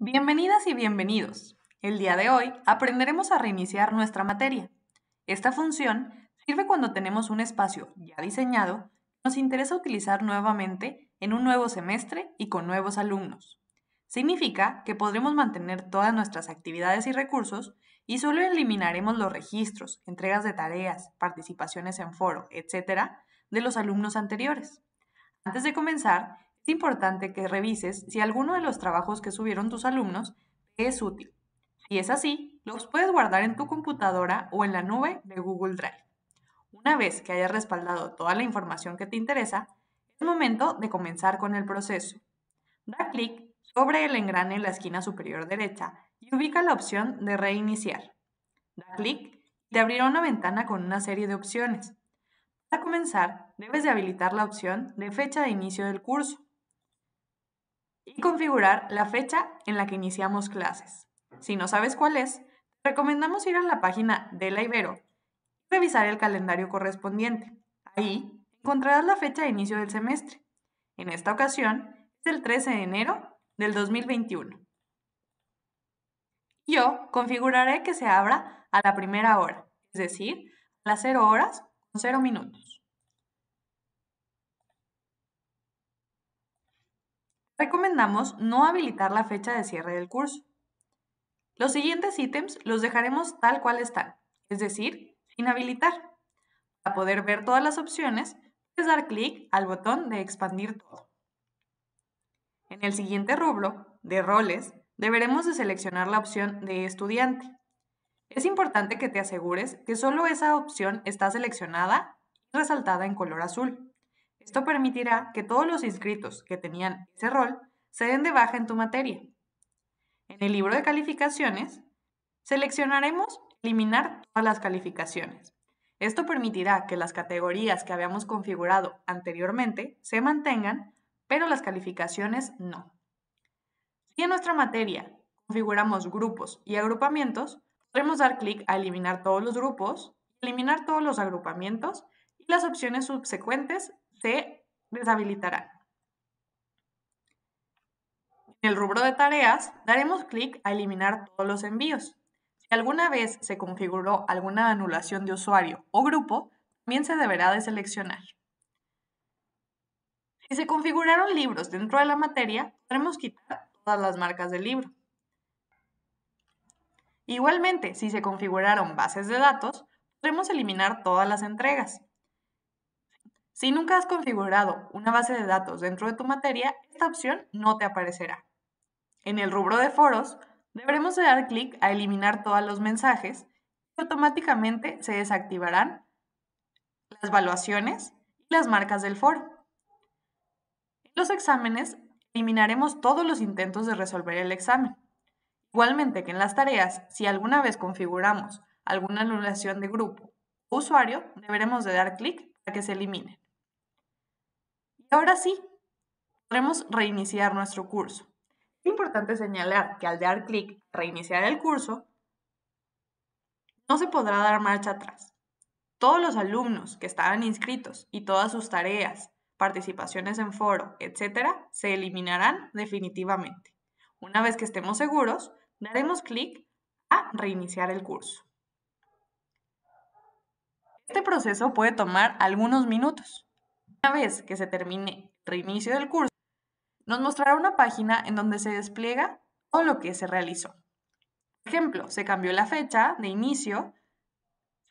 Bienvenidas y bienvenidos. El día de hoy aprenderemos a reiniciar nuestra materia. Esta función sirve cuando tenemos un espacio ya diseñado que nos interesa utilizar nuevamente en un nuevo semestre y con nuevos alumnos. Significa que podremos mantener todas nuestras actividades y recursos y solo eliminaremos los registros, entregas de tareas, participaciones en foro, etc., de los alumnos anteriores. Antes de comenzar, importante que revises si alguno de los trabajos que subieron tus alumnos es útil. Si es así, los puedes guardar en tu computadora o en la nube de Google Drive. Una vez que hayas respaldado toda la información que te interesa, es momento de comenzar con el proceso. Da clic sobre el engrane en la esquina superior derecha y ubica la opción de reiniciar. Da clic y te abrirá una ventana con una serie de opciones. Para comenzar, debes de habilitar la opción de fecha de inicio del curso y configurar la fecha en la que iniciamos clases. Si no sabes cuál es, te recomendamos ir a la página de la Ibero y revisar el calendario correspondiente. Ahí encontrarás la fecha de inicio del semestre. En esta ocasión es el 13 de enero del 2021. Yo configuraré que se abra a la primera hora, es decir, a las 0 horas con 0 minutos. Recomendamos no habilitar la fecha de cierre del curso. Los siguientes ítems los dejaremos tal cual están, es decir, sin habilitar. Para poder ver todas las opciones, puedes dar clic al botón de expandir todo. En el siguiente rubro, de roles, deberemos de seleccionar la opción de estudiante. Es importante que te asegures que solo esa opción está seleccionada y resaltada en color azul. Esto permitirá que todos los inscritos que tenían ese rol se den de baja en tu materia. En el libro de calificaciones, seleccionaremos eliminar todas las calificaciones. Esto permitirá que las categorías que habíamos configurado anteriormente se mantengan, pero las calificaciones no. Si en nuestra materia configuramos grupos y agrupamientos, podremos dar clic a eliminar todos los grupos, eliminar todos los agrupamientos y las opciones subsecuentes se deshabilitarán. En el rubro de tareas, daremos clic a eliminar todos los envíos. Si alguna vez se configuró alguna anulación de usuario o grupo, también se deberá de seleccionar. Si se configuraron libros dentro de la materia, podremos quitar todas las marcas del libro. Igualmente, si se configuraron bases de datos, podremos eliminar todas las entregas. Si nunca has configurado una base de datos dentro de tu materia, esta opción no te aparecerá. En el rubro de foros, deberemos dar clic a eliminar todos los mensajes y automáticamente se desactivarán las evaluaciones y las marcas del foro. En los exámenes, eliminaremos todos los intentos de resolver el examen. Igualmente que en las tareas, si alguna vez configuramos alguna anulación de grupo o usuario, deberemos de dar clic para que se eliminen ahora sí, podremos reiniciar nuestro curso. Es importante señalar que al dar clic reiniciar el curso, no se podrá dar marcha atrás. Todos los alumnos que estaban inscritos y todas sus tareas, participaciones en foro, etcétera, se eliminarán definitivamente. Una vez que estemos seguros, daremos clic a reiniciar el curso. Este proceso puede tomar algunos minutos, una vez que se termine el reinicio del curso, nos mostrará una página en donde se despliega todo lo que se realizó. Por ejemplo, se cambió la fecha de inicio,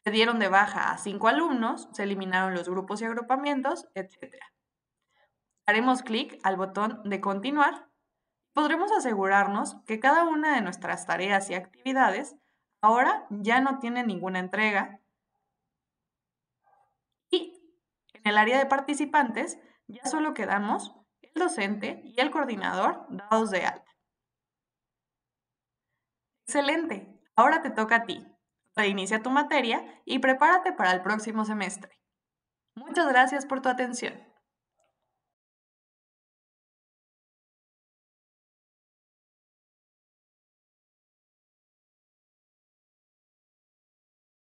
se dieron de baja a cinco alumnos, se eliminaron los grupos y agrupamientos, etc. Haremos clic al botón de continuar. Podremos asegurarnos que cada una de nuestras tareas y actividades ahora ya no tiene ninguna entrega el área de participantes ya solo quedamos el docente y el coordinador dados de alta. Excelente, ahora te toca a ti. Reinicia tu materia y prepárate para el próximo semestre. Muchas gracias por tu atención.